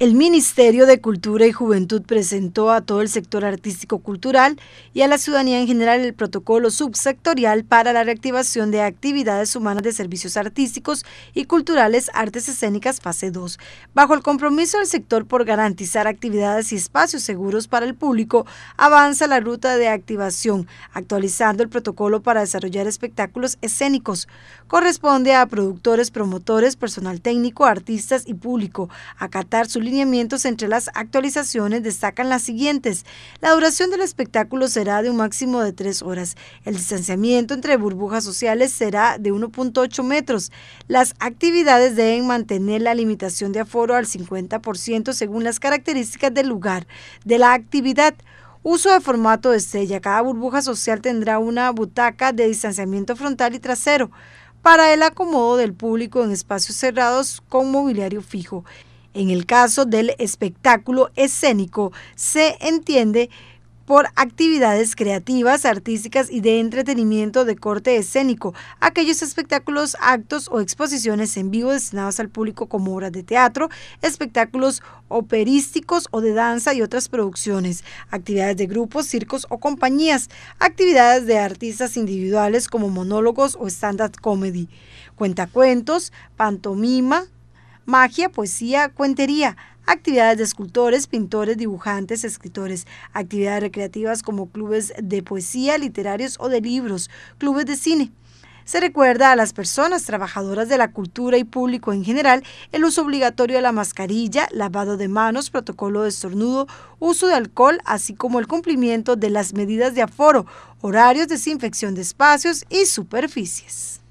El Ministerio de Cultura y Juventud presentó a todo el sector artístico-cultural y a la ciudadanía en general el protocolo subsectorial para la reactivación de actividades humanas de servicios artísticos y culturales artes escénicas fase 2, bajo el compromiso del sector por garantizar actividades y espacios seguros para el público, avanza la ruta de activación, actualizando el protocolo para desarrollar espectáculos escénicos. Corresponde a productores, promotores, personal técnico, artistas y público acatar su entre las actualizaciones destacan las siguientes. La duración del espectáculo será de un máximo de tres horas. El distanciamiento entre burbujas sociales será de 1.8 metros. Las actividades deben mantener la limitación de aforo al 50% según las características del lugar de la actividad. Uso de formato de estrella. Cada burbuja social tendrá una butaca de distanciamiento frontal y trasero para el acomodo del público en espacios cerrados con mobiliario fijo. En el caso del espectáculo escénico, se entiende por actividades creativas, artísticas y de entretenimiento de corte escénico, aquellos espectáculos, actos o exposiciones en vivo destinados al público como obras de teatro, espectáculos operísticos o de danza y otras producciones, actividades de grupos, circos o compañías, actividades de artistas individuales como monólogos o stand-up comedy, cuentacuentos, pantomima, magia, poesía, cuentería, actividades de escultores, pintores, dibujantes, escritores, actividades recreativas como clubes de poesía, literarios o de libros, clubes de cine. Se recuerda a las personas trabajadoras de la cultura y público en general el uso obligatorio de la mascarilla, lavado de manos, protocolo de estornudo, uso de alcohol, así como el cumplimiento de las medidas de aforo, horarios, desinfección de espacios y superficies.